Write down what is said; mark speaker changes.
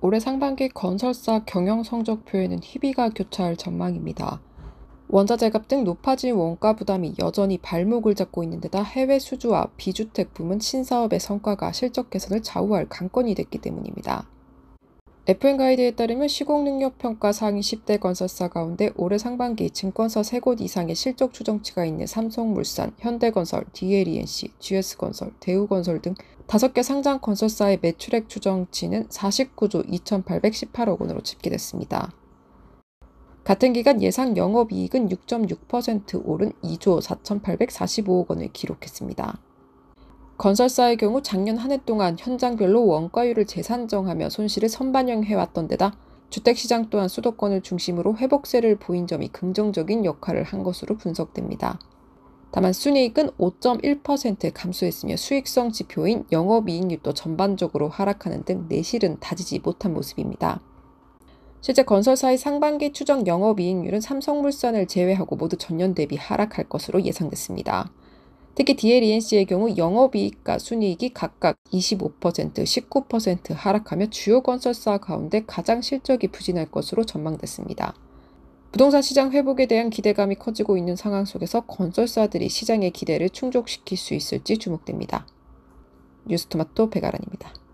Speaker 1: 올해 상반기 건설사 경영 성적표에는 희비가 교차할 전망입니다. 원자재 값등 높아진 원가 부담이 여전히 발목을 잡고 있는 데다 해외 수주와 비주택 부문 신사업의 성과가 실적 개선을 좌우할 관건이 됐기 때문입니다. FM 가이드에 따르면 시공 능력 평가 상위 10대 건설사 가운데 올해 상반기 증권사 3곳 이상의 실적 추정치가 있는 삼성물산, 현대건설, DLENC, GS건설, 대우건설 등 5개 상장 건설사의 매출액 추정치는 49조 2,818억 원으로 집계됐습니다. 같은 기간 예상 영업이익은 6.6% 오른 2조 4,845억 원을 기록했습니다. 건설사의 경우 작년 한 해 동안 현장별로 원가율을 재산정하며 손실을 선반영해왔던 데다 주택시장 또한 수도권을 중심으로 회복세를 보인 점이 긍정적인 역할을 한 것으로 분석됩니다. 다만 순이익은 5.1% 감소했으며 수익성 지표인 영업이익률도 전반적으로 하락하는 등 내실은 다지지 못한 모습입니다. 실제 건설사의 상반기 추정 영업이익률은 삼성물산을 제외하고 모두 전년 대비 하락할 것으로 예상됐습니다. 특히 DLENC의 경우 영업이익과 순이익이 각각 25%, 19% 하락하며 주요 건설사 가운데 가장 실적이 부진할 것으로 전망됐습니다. 부동산 시장 회복에 대한 기대감이 커지고 있는 상황 속에서 건설사들이 시장의 기대를 충족시킬 수 있을지 주목됩니다. 뉴스토마토 배가란입니다.